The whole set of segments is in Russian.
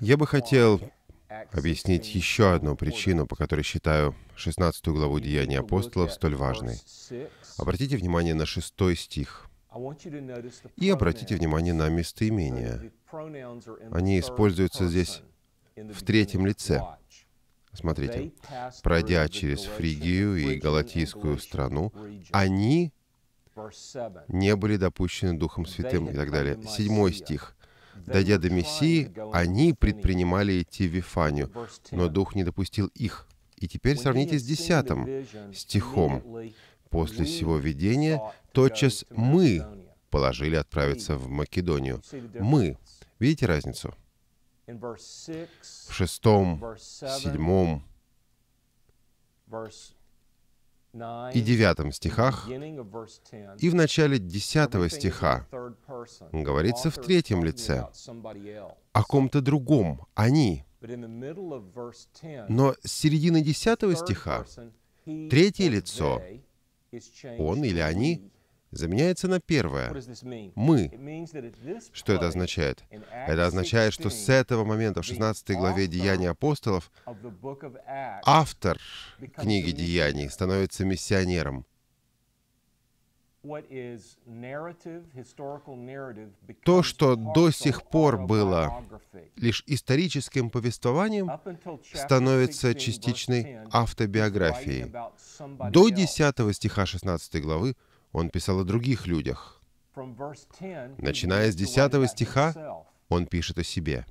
Я бы хотел объяснить еще одну причину, по которой считаю 16 главу Деяний апостолов столь важной. Обратите внимание на 6 стих. И обратите внимание на местоимения. Они используются здесь в третьем лице. Смотрите, пройдя через Фригию и Галатийскую страну, они не были допущены Духом Святым и так далее. Седьмой стих. Дойдя до Мессии, они предпринимали идти в Вифанию, но Дух не допустил их. И теперь сравните с десятым стихом. «После сего видения тотчас мы положили отправиться в Македонию». «Мы». Видите разницу? В шестом, седьмом, и 9 стихах, и в начале 10 стиха говорится в третьем лице о ком-то другом, они. Но с середины 10 стиха третье лицо, он или они, заменяется на первое «мы». Что это означает? Это означает, что с этого момента в 16 главе «Деяний апостолов» автор книги «Деяний» становится миссионером. То, что до сих пор было лишь историческим повествованием, становится частичной автобиографией. До 10 стиха 16 главы – он писал о других людях. Начиная с 10 стиха, он пишет о себе.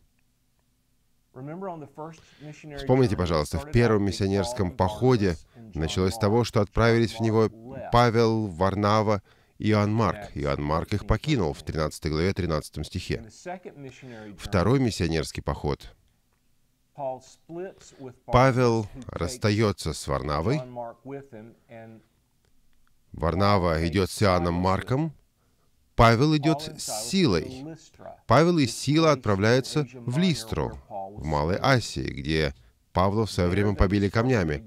Вспомните, пожалуйста, в первом миссионерском походе началось с того, что отправились в него Павел, Варнава, Иоанн Марк. Иоанн Марк их покинул в 13 главе 13 стихе. Второй миссионерский поход. Павел расстается с Варнавой, Варнава идет с Иоанном Марком, Павел идет с силой. Павел и сила отправляются в Листру, в Малой Асии, где Павла в свое время побили камнями.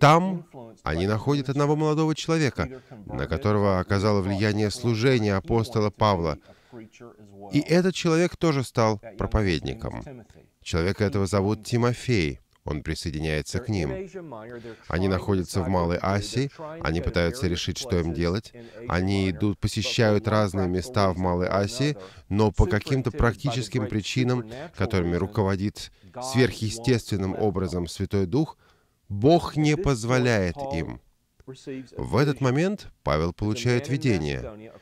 Там они находят одного молодого человека, на которого оказало влияние служение апостола Павла. И этот человек тоже стал проповедником. Человека этого зовут Тимофей он присоединяется к ним. Они находятся в Малой Асии, они пытаются решить, что им делать. Они идут, посещают разные места в Малой Асии, но по каким-то практическим причинам, которыми руководит сверхъестественным образом Святой Дух, Бог не позволяет им. В этот момент Павел получает видение.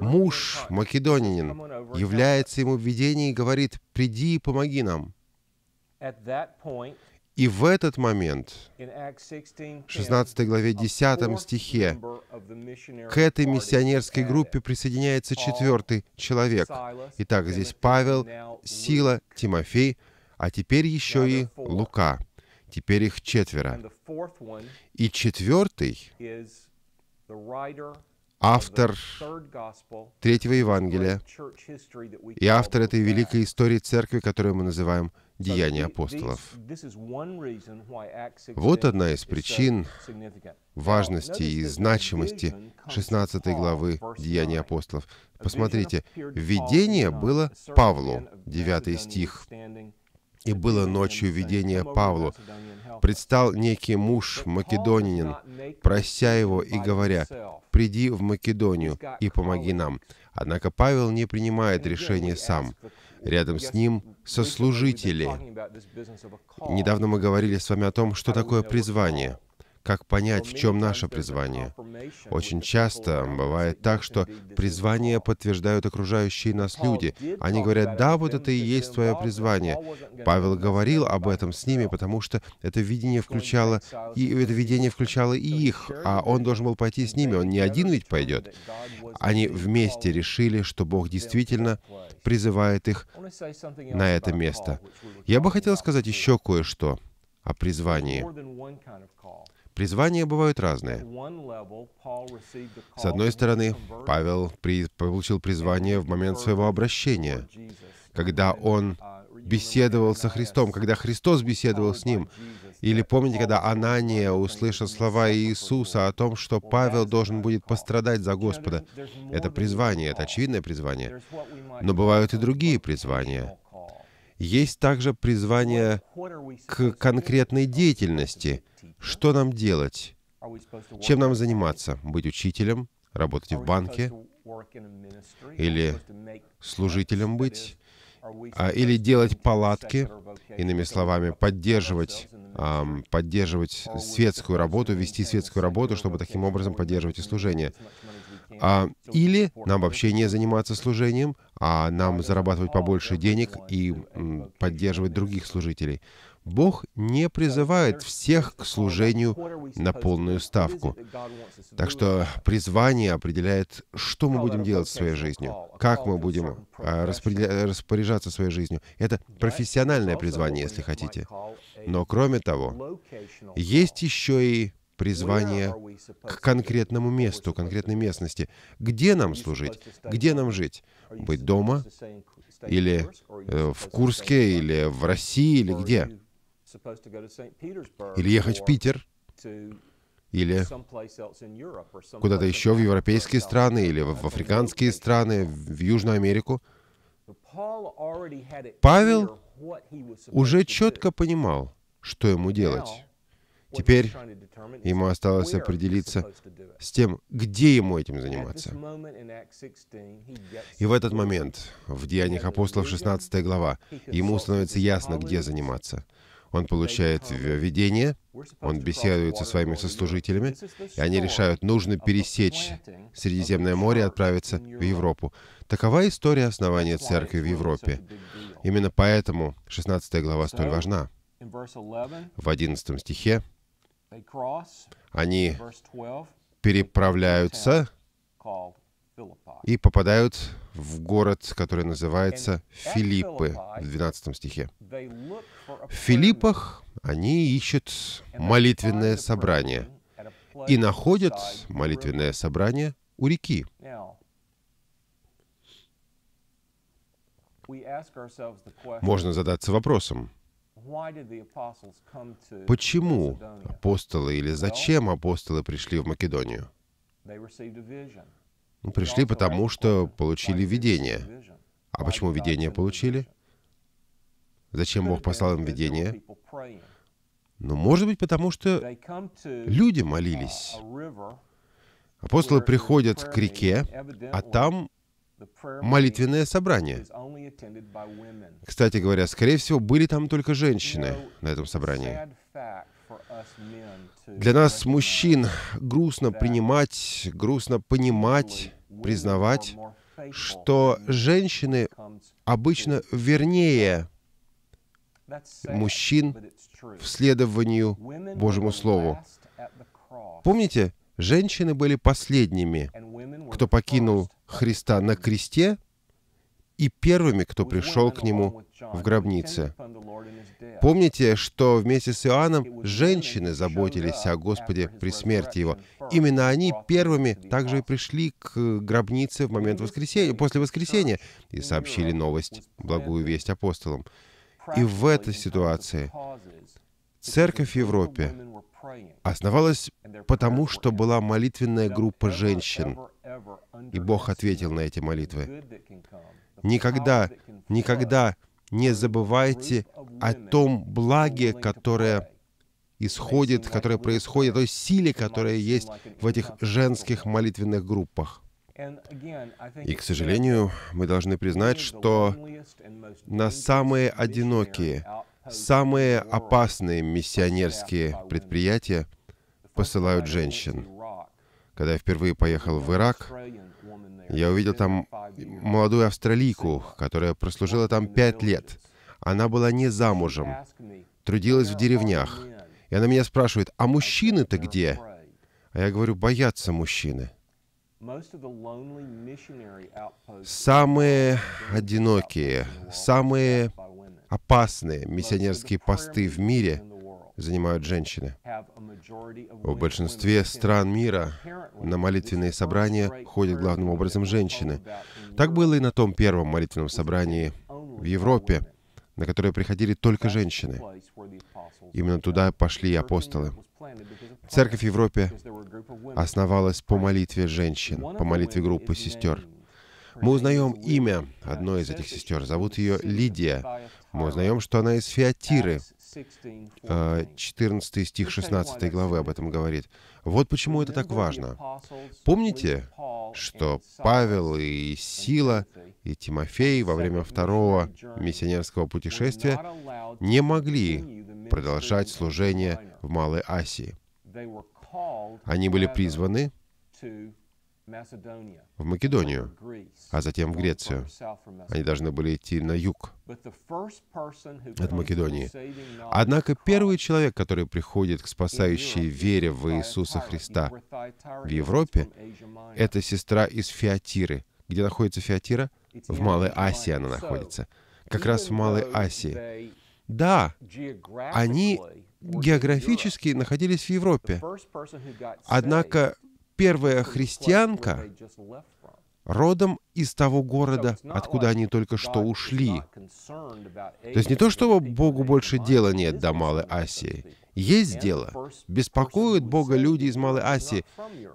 Муж, македонянин, является ему в видении и говорит, «Приди и помоги нам». И в этот момент, в 16 главе 10 стихе, к этой миссионерской группе присоединяется четвертый человек. Итак, здесь Павел, Сила, Тимофей, а теперь еще и Лука. Теперь их четверо. И четвертый автор Третьего Евангелия и автор этой великой истории церкви, которую мы называем деяний апостолов. Вот одна из причин важности и значимости 16 главы Деяний апостолов. Посмотрите, видение было Павлу, 9 стих. «И было ночью видение Павлу. Предстал некий муж, македонянин, прося его и говоря, «Приди в Македонию и помоги нам». Однако Павел не принимает решение сам. Рядом с ним сослужители. Недавно мы говорили с вами о том, что такое призвание — как понять, в чем наше призвание. Очень часто бывает так, что призвание подтверждают окружающие нас люди. Они говорят, да, вот это и есть твое призвание. Павел говорил об этом с ними, потому что это видение включало и это видение включало и их, а он должен был пойти с ними. Он не один ведь пойдет. Они вместе решили, что Бог действительно призывает их на это место. Я бы хотел сказать еще кое-что о призвании. Призвания бывают разные. С одной стороны, Павел при... получил призвание в момент своего обращения, когда он беседовал со Христом, когда Христос беседовал с ним. Или помните, когда Анания услышал слова Иисуса о том, что Павел должен будет пострадать за Господа. Это призвание, это очевидное призвание. Но бывают и другие призвания. Есть также призвание к конкретной деятельности. Что нам делать? Чем нам заниматься? Быть учителем? Работать в банке? Или служителем быть? а или делать палатки, иными словами, поддерживать, поддерживать светскую работу, вести светскую работу, чтобы таким образом поддерживать и служение. А, или нам вообще не заниматься служением, а нам зарабатывать побольше денег и м, поддерживать других служителей. Бог не призывает всех к служению на полную ставку. Так что призвание определяет, что мы будем делать со своей жизнью, как мы будем а, распоряжаться своей жизнью. Это профессиональное призвание, если хотите. Но кроме того, есть еще и призвание к конкретному месту, конкретной местности. Где нам служить? Где нам жить? Быть дома? Или э, в Курске? Или в России? Или где? Или ехать в Питер? Или куда-то еще в европейские страны, или в африканские страны, в Южную Америку? Павел уже четко понимал, что ему делать. Теперь ему осталось определиться с тем, где ему этим заниматься. И в этот момент, в Деяниях апостолов 16 глава, ему становится ясно, где заниматься. Он получает видение, он беседует со своими сослужителями, и они решают, нужно пересечь Средиземное море и отправиться в Европу. Такова история основания церкви в Европе. Именно поэтому 16 глава столь важна. В 11 стихе они переправляются и попадают в город, который называется Филиппы в 12 стихе. В Филиппах они ищут молитвенное собрание и находят молитвенное собрание у реки. Можно задаться вопросом, Почему апостолы или зачем апостолы пришли в Македонию? Ну, пришли потому, что получили видение. А почему видение получили? Зачем Бог послал им видение? Ну, может быть, потому что люди молились. Uh, апостолы приходят к реке, а там молитвенное собрание. Кстати говоря, скорее всего, были там только женщины на этом собрании. Для нас, мужчин, грустно принимать, грустно понимать, признавать, что женщины обычно вернее мужчин в следованию Божьему Слову. Помните, женщины были последними, кто покинул Христа на кресте и первыми, кто пришел к нему в гробнице. Помните, что вместе с Иоанном женщины заботились о Господе при смерти его. Именно они первыми также и пришли к гробнице в момент воскресения, после воскресения и сообщили новость, благую весть апостолам. И в этой ситуации церковь в Европе основалась потому, что была молитвенная группа женщин, и Бог ответил на эти молитвы. Никогда, никогда не забывайте о том благе, которое исходит, которое происходит, той силе, которая есть в этих женских молитвенных группах. И, к сожалению, мы должны признать, что на самые одинокие, Самые опасные миссионерские предприятия посылают женщин. Когда я впервые поехал в Ирак, я увидел там молодую австралийку, которая прослужила там пять лет. Она была не замужем, трудилась в деревнях. И она меня спрашивает, а мужчины-то где? А я говорю, боятся мужчины. Самые одинокие, самые опасные миссионерские посты в мире занимают женщины. В большинстве стран мира на молитвенные собрания ходят главным образом женщины. Так было и на том первом молитвенном собрании в Европе, на которое приходили только женщины. Именно туда пошли апостолы. Церковь в Европе основалась по молитве женщин, по молитве группы сестер. Мы узнаем имя одной из этих сестер. Зовут ее Лидия мы узнаем, что она из Фиатиры. 14 э, стих 16 главы об этом говорит. Вот почему это так важно. Помните, что Павел и Сила и Тимофей во время второго миссионерского путешествия не могли продолжать служение в Малой Асии. Они были призваны в Македонию, а затем в Грецию. Они должны были идти на юг от Македонии. Однако первый человек, который приходит к спасающей вере в Иисуса Христа в Европе, это сестра из Фиатиры. Где находится Фиатира? В Малой Асии она находится. Как раз в Малой Асии. Да, они географически находились в Европе. Однако первая христианка родом из того города, откуда они только что ушли. То есть не то, что Богу больше дела нет до Малой Асии есть дело. Беспокоят Бога люди из Малой Асии.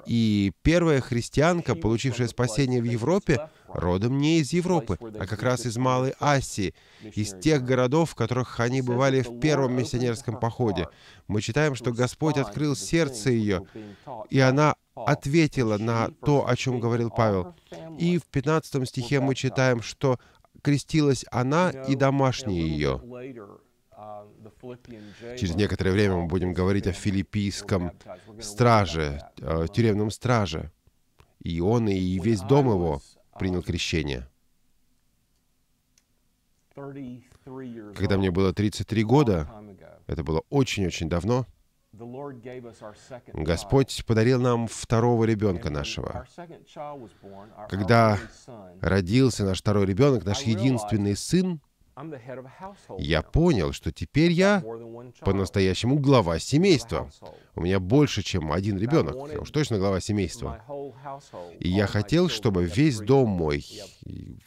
И первая христианка, получившая спасение в Европе, родом не из Европы, а как раз из Малой Асии, из тех городов, в которых они бывали в первом миссионерском походе. Мы читаем, что Господь открыл сердце ее, и она ответила на то, о чем говорил Павел. И в 15 стихе мы читаем, что крестилась она и домашние ее. Через некоторое время мы будем говорить о филиппийском страже, тюремном страже. И он, и весь дом его принял крещение. Когда мне было 33 года, это было очень-очень давно, Господь подарил нам второго ребенка нашего. Когда родился наш второй ребенок, наш единственный сын, я понял, что теперь я по-настоящему глава семейства. У меня больше, чем один ребенок. Я уж точно глава семейства. И я хотел, чтобы весь дом мой,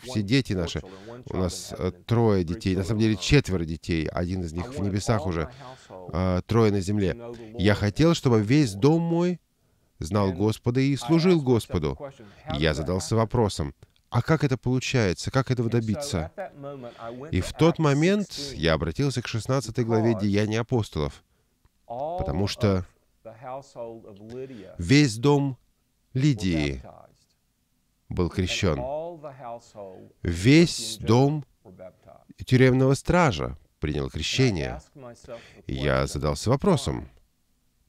все дети наши, у нас э, трое детей, на самом деле четверо детей, один из них в небесах уже, э, трое на земле. Я хотел, чтобы весь дом мой знал Господа и служил Господу. я задался вопросом, а как это получается, как этого добиться? И в тот момент я обратился к 16 главе Деяний апостолов, потому что весь дом Лидии был крещен. Весь дом тюремного стража принял крещение. И я задался вопросом,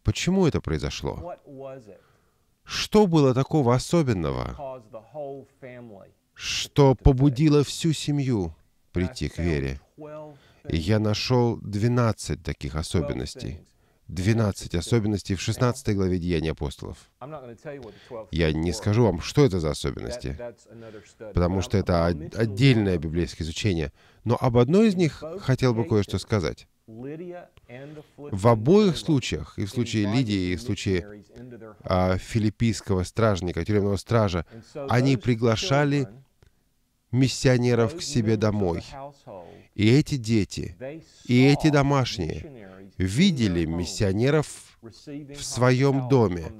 почему это произошло? Что было такого особенного, что побудило всю семью прийти к вере? я нашел 12 таких особенностей. 12 особенностей в 16 главе Деяний апостолов. Я не скажу вам, что это за особенности, потому что это отдельное библейское изучение, но об одной из них хотел бы кое-что сказать. В обоих случаях, и в случае Лидии, и в случае а, филиппийского стражника, тюремного стража, они приглашали миссионеров к себе домой. И эти дети, и эти домашние видели миссионеров в своем доме.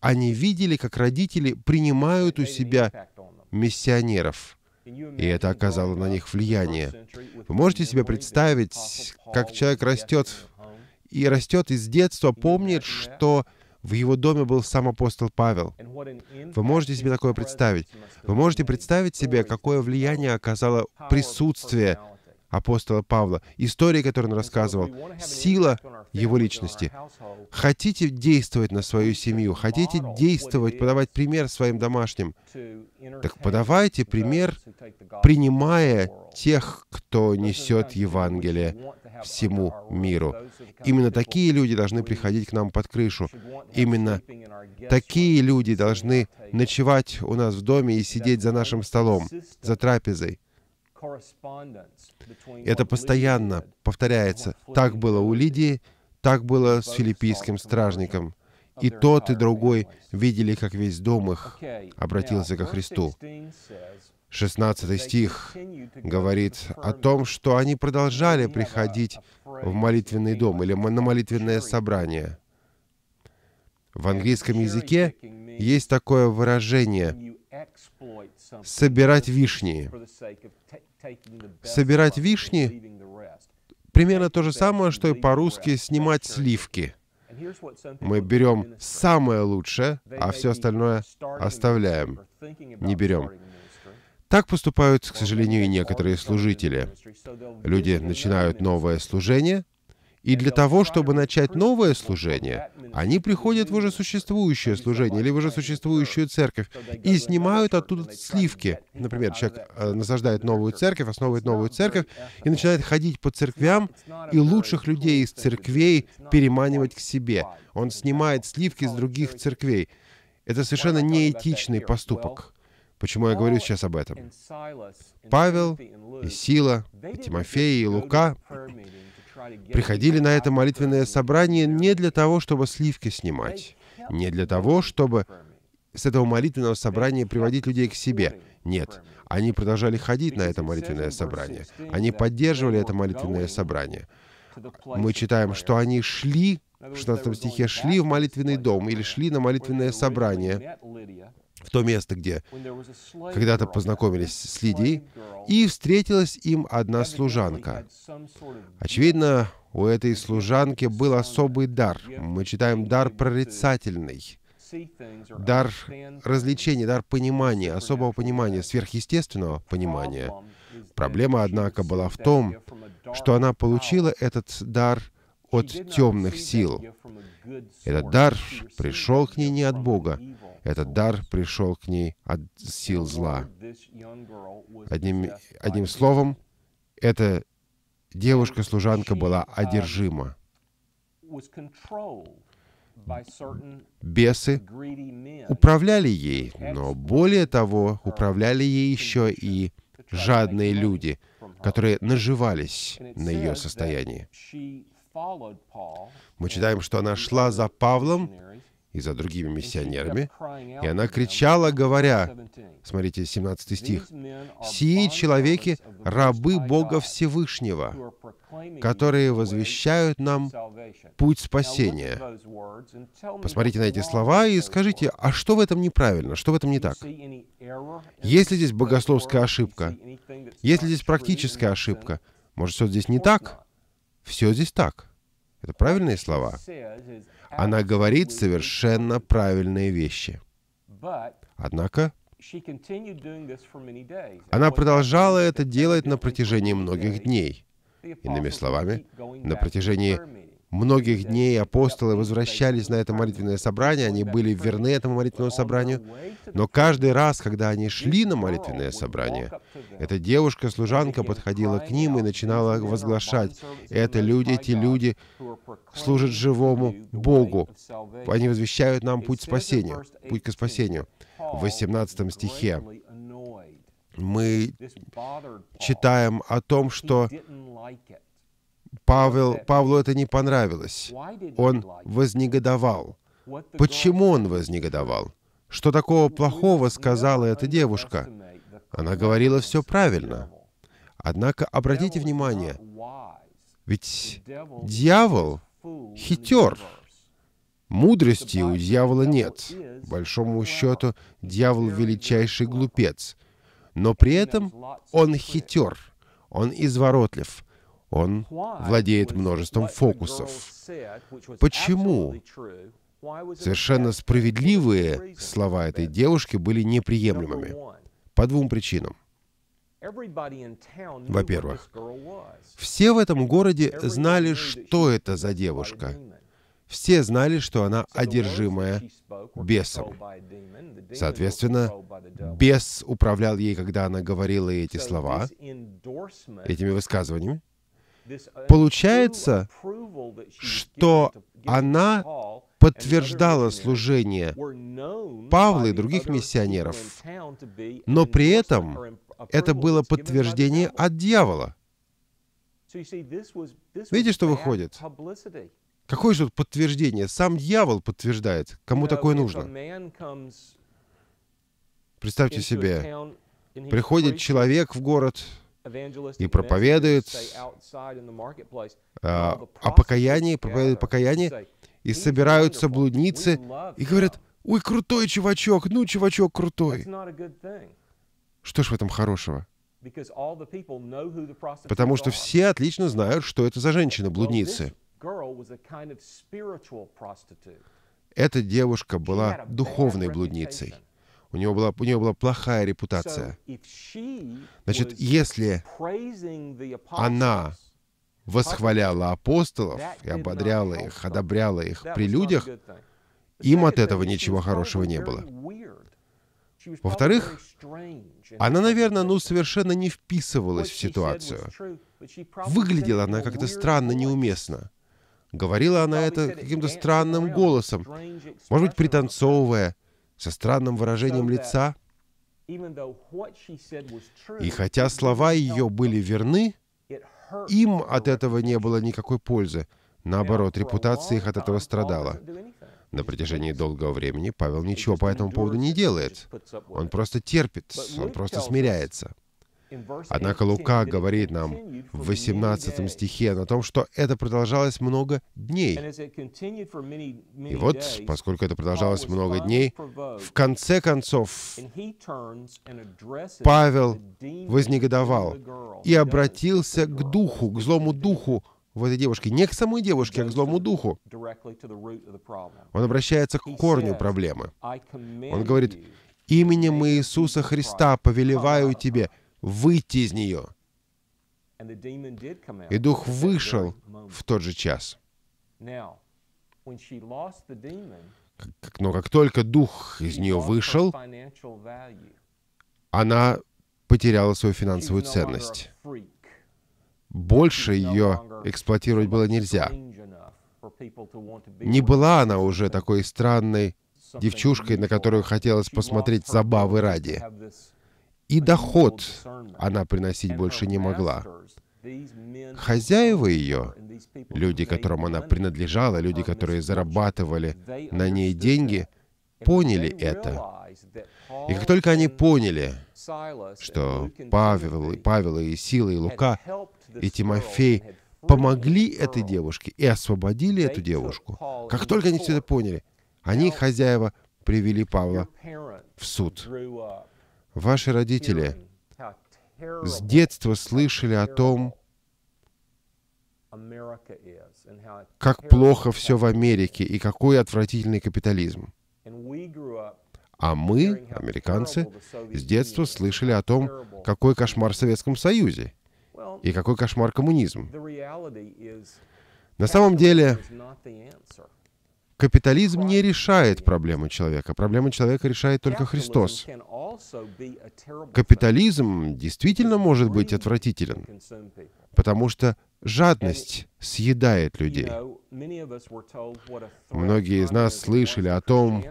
Они видели, как родители принимают у себя миссионеров. И это оказало на них влияние. Вы можете себе представить, как человек растет и растет из детства, помнит, что в его доме был сам апостол Павел. Вы можете себе такое представить? Вы можете представить себе, какое влияние оказало присутствие апостола Павла, истории, которые он рассказывал, сила его личности. Хотите действовать на свою семью, хотите действовать, подавать пример своим домашним, так подавайте пример, принимая тех, кто несет Евангелие всему миру. Именно такие люди должны приходить к нам под крышу. Именно такие люди должны ночевать у нас в доме и сидеть за нашим столом, за трапезой. Это постоянно повторяется. Так было у Лидии, так было с филиппийским стражником. И тот, и другой видели, как весь дом их обратился ко Христу. 16 стих говорит о том, что они продолжали приходить в молитвенный дом или на молитвенное собрание. В английском языке есть такое выражение «собирать вишни». Собирать вишни — примерно то же самое, что и по-русски снимать сливки. Мы берем самое лучшее, а все остальное оставляем, не берем. Так поступают, к сожалению, и некоторые служители. Люди начинают новое служение — и для того, чтобы начать новое служение, они приходят в уже существующее служение или в уже существующую церковь и снимают оттуда сливки. Например, человек э, насаждает новую церковь, основывает новую церковь и начинает ходить по церквям и лучших людей из церквей переманивать к себе. Он снимает сливки с других церквей. Это совершенно неэтичный поступок. Почему я говорю сейчас об этом? Павел и Сила, и Тимофей, и Лука приходили на это молитвенное собрание не для того, чтобы сливки снимать, не для того, чтобы с этого молитвенного собрания приводить людей к себе. Нет, они продолжали ходить на это молитвенное собрание. Они поддерживали это молитвенное собрание. Мы читаем, что они шли в 16 стихе «шли в молитвенный дом» или «шли на молитвенное собрание» в то место, где когда-то познакомились с Лидией, и встретилась им одна служанка. Очевидно, у этой служанки был особый дар. Мы читаем «дар прорицательный», дар развлечения, дар понимания, особого понимания, сверхъестественного понимания. Проблема, однако, была в том, что она получила этот дар – от темных сил. Этот дар пришел к ней не от Бога. Этот дар пришел к ней от сил зла. Одним, одним словом, эта девушка-служанка была одержима. Бесы управляли ей, но более того, управляли ей еще и жадные люди, которые наживались на ее состоянии. Мы читаем, что она шла за Павлом и за другими миссионерами, и она кричала, говоря, смотрите, 17 стих, «Сии человеки — рабы Бога Всевышнего, которые возвещают нам путь спасения». Посмотрите на эти слова и скажите, а что в этом неправильно, что в этом не так? Есть ли здесь богословская ошибка? Есть ли здесь практическая ошибка? Может, все здесь не так? Все здесь так. Это правильные слова. Она говорит совершенно правильные вещи. Однако она продолжала это делать на протяжении многих дней. Иными словами, на протяжении многих дней апостолы возвращались на это молитвенное собрание, они были верны этому молитвенному собранию, но каждый раз, когда они шли на молитвенное собрание, эта девушка-служанка подходила к ним и начинала возглашать, «Это люди, эти люди служат живому Богу, они возвещают нам путь спасения, путь к спасению». В 18 стихе мы читаем о том, что Павел, Павлу это не понравилось. Он вознегодовал. Почему он вознегодовал? Что такого плохого сказала эта девушка? Она говорила все правильно. Однако обратите внимание, ведь дьявол хитер. Мудрости у дьявола нет. Большому счету, дьявол величайший глупец. Но при этом он хитер, он изворотлив, он владеет множеством фокусов. Почему совершенно справедливые слова этой девушки были неприемлемыми? По двум причинам. Во-первых, все в этом городе знали, что это за девушка. Все знали, что она одержимая бесом. Соответственно, бес управлял ей, когда она говорила эти слова, этими высказываниями. Получается, что она подтверждала служение Павла и других миссионеров, но при этом это было подтверждение от дьявола. Видите, что выходит? Какое же тут подтверждение? Сам дьявол подтверждает. Кому такое нужно? Представьте себе, приходит человек в город, и проповедует а, о покаянии, проповедует покаяние, и собираются блудницы и говорят, «Ой, крутой чувачок, ну, чувачок крутой». Что ж в этом хорошего? Потому что все отлично знают, что это за женщина-блудницы. Эта девушка была духовной блудницей. У него была, у него была плохая репутация. Значит, если она восхваляла апостолов и ободряла их, одобряла их при людях, им от этого ничего хорошего не было. Во-вторых, она, наверное, ну, совершенно не вписывалась в ситуацию. Выглядела она как-то странно, неуместно. Говорила она это каким-то странным голосом, может быть, пританцовывая, со странным выражением лица. И хотя слова ее были верны, им от этого не было никакой пользы. Наоборот, репутация их от этого страдала. На протяжении долгого времени Павел ничего по этому поводу не делает. Он просто терпит, он просто смиряется. Однако Лука говорит нам в 18 стихе о том, что это продолжалось много дней. И вот, поскольку это продолжалось много дней, в конце концов Павел вознегодовал и обратился к духу, к злому духу в этой девушке, не к самой девушке, а к злому духу. Он обращается к корню проблемы. Он говорит, «Именем Иисуса Христа повелеваю тебе, выйти из нее. И дух вышел в тот же час. Но как только дух из нее вышел, она потеряла свою финансовую ценность. Больше ее эксплуатировать было нельзя. Не была она уже такой странной девчушкой, на которую хотелось посмотреть забавы ради и доход она приносить больше не могла. Хозяева ее, люди, которым она принадлежала, люди, которые зарабатывали на ней деньги, поняли это. И как только они поняли, что Павел, Павел и Сила, и Лука, и Тимофей помогли этой девушке и освободили эту девушку, как только они все это поняли, они, хозяева, привели Павла в суд. Ваши родители с детства слышали о том, как плохо все в Америке и какой отвратительный капитализм. А мы, американцы, с детства слышали о том, какой кошмар в Советском Союзе и какой кошмар коммунизм. На самом деле, капитализм не решает проблему человека. Проблему человека решает только Христос. Капитализм действительно может быть отвратителен, потому что жадность съедает людей. Многие из нас слышали о том,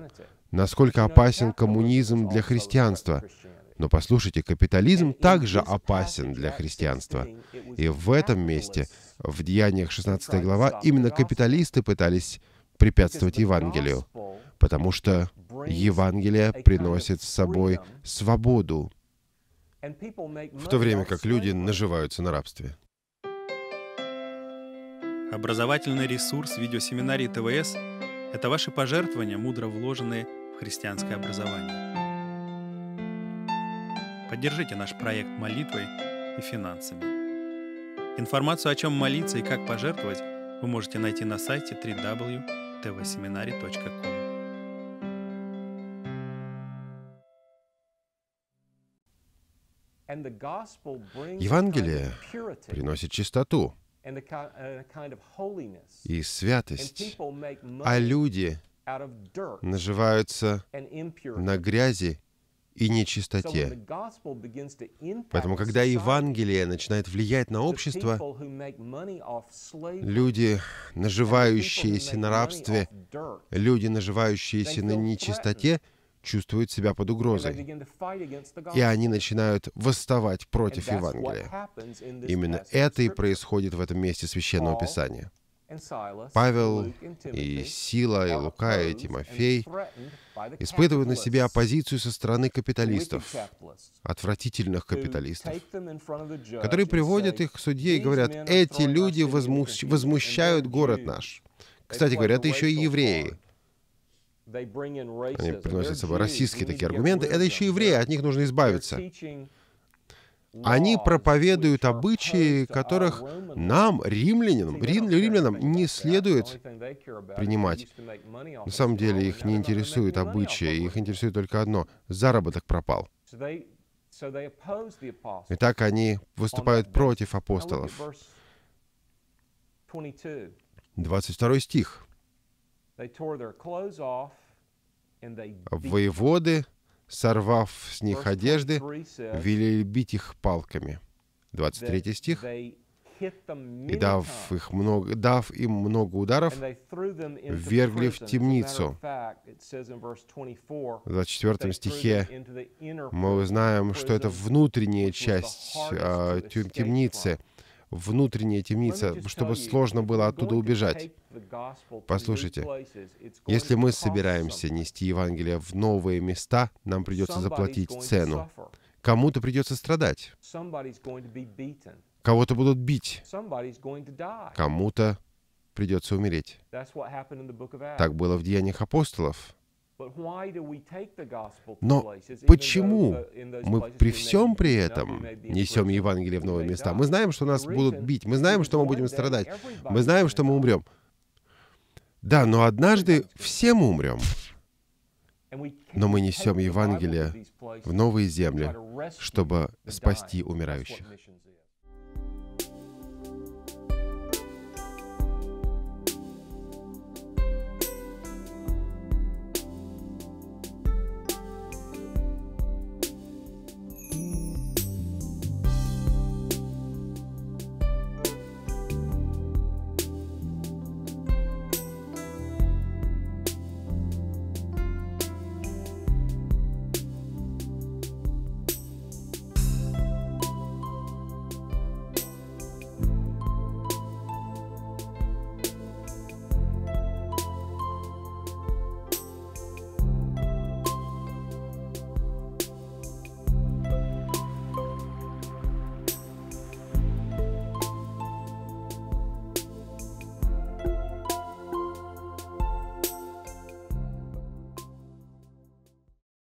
насколько опасен коммунизм для христианства. Но послушайте, капитализм также опасен для христианства. И в этом месте, в Деяниях 16 глава, именно капиталисты пытались препятствовать Евангелию, потому что Евангелие приносит с собой свободу, в то время как люди наживаются на рабстве. Образовательный ресурс видеосеминарии ТВС – это ваши пожертвования, мудро вложенные в христианское образование. Поддержите наш проект молитвой и финансами. Информацию, о чем молиться и как пожертвовать, вы можете найти на сайте www.tvseminary.com. Евангелие приносит чистоту и святость, а люди наживаются на грязи и нечистоте. Поэтому, когда Евангелие начинает влиять на общество, люди, наживающиеся на рабстве, люди, наживающиеся на нечистоте, чувствуют себя под угрозой, и они начинают восставать против Евангелия. Именно это и происходит в этом месте Священного Писания. Павел и Сила, и Лука, и Тимофей испытывают на себе оппозицию со стороны капиталистов, отвратительных капиталистов, которые приводят их к судье и говорят, «Эти люди возмущ... возмущают город наш». Кстати говоря, это еще и евреи, они приносят с собой российские такие аргументы. Это еще евреи, от них нужно избавиться. Они проповедуют обычаи, которых нам, римлянам римлянам не следует принимать. На самом деле их не интересуют обычаи, их интересует только одно — заработок пропал. Итак, они выступают против апостолов. 22 стих. А воеводы, сорвав с них одежды, велели бить их палками. 23 стих. И дав, их много, дав им много ударов, ввергли в темницу. В 24 стихе мы узнаем, что это внутренняя часть э, темницы, внутренняя темница, чтобы сложно было оттуда убежать. Послушайте, если мы собираемся нести Евангелие в новые места, нам придется заплатить цену. Кому-то придется страдать. Кого-то будут бить. Кому-то придется умереть. Так было в Деяниях апостолов. Но почему uh, мы при всем при этом несем Евангелие в новые места? Мы знаем, что нас будут бить, мы знаем, что мы будем страдать, мы знаем, что мы умрем. Да, но однажды все мы умрем. Но мы несем Евангелие в новые земли, чтобы спасти умирающих.